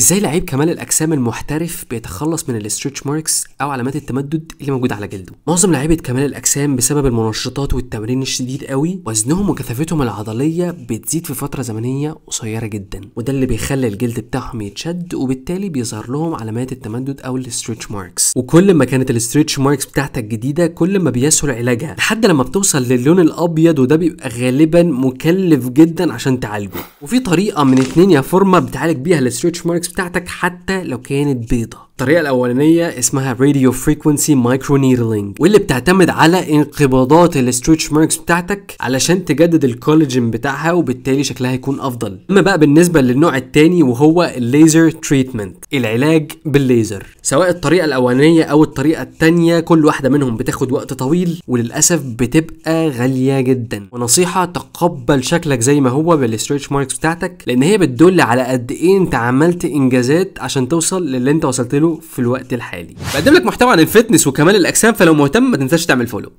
ازاي لعيب كمال الاجسام المحترف بيتخلص من الاسترتش ماركس او علامات التمدد اللي موجوده على جلده معظم لعيبه كمال الاجسام بسبب المنشطات والتمرين الشديد قوي وزنهم وكثافتهم العضليه بتزيد في فتره زمنيه قصيره جدا وده اللي بيخلي الجلد بتاعهم يتشد وبالتالي بيظهر لهم علامات التمدد او الاسترتش ماركس وكل ما كانت الاسترتش ماركس بتاعتك جديده كل ما بيسهل علاجها لحد لما بتوصل للون الابيض وده بيبقى غالبا مكلف جدا عشان تعالجه وفي طريقه من اتنين يا فورما بتعالج بيها الاسترتش ماركس بتاعتك حتى لو كانت بيضة الطريقة الأولانية اسمها راديو فريكونسي مايكرو نيدلينج واللي بتعتمد على انقباضات الستريتش ماركس بتاعتك علشان تجدد الكولاجين بتاعها وبالتالي شكلها يكون أفضل. أما بقى بالنسبة للنوع الثاني وهو الليزر تريتمنت العلاج بالليزر. سواء الطريقة الأولانية أو الطريقة الثانية كل واحدة منهم بتاخد وقت طويل وللأسف بتبقى غالية جدا. ونصيحة تقبل شكلك زي ما هو بالستريتش ماركس بتاعتك لأن هي بتدل على قد إيه أنت عملت إنجازات عشان توصل للي أنت وصلت له في الوقت الحالي بقدم لك محتوى عن الفتنس وكمال الاجسام فلو مهتم ما تنساش تعمل فولو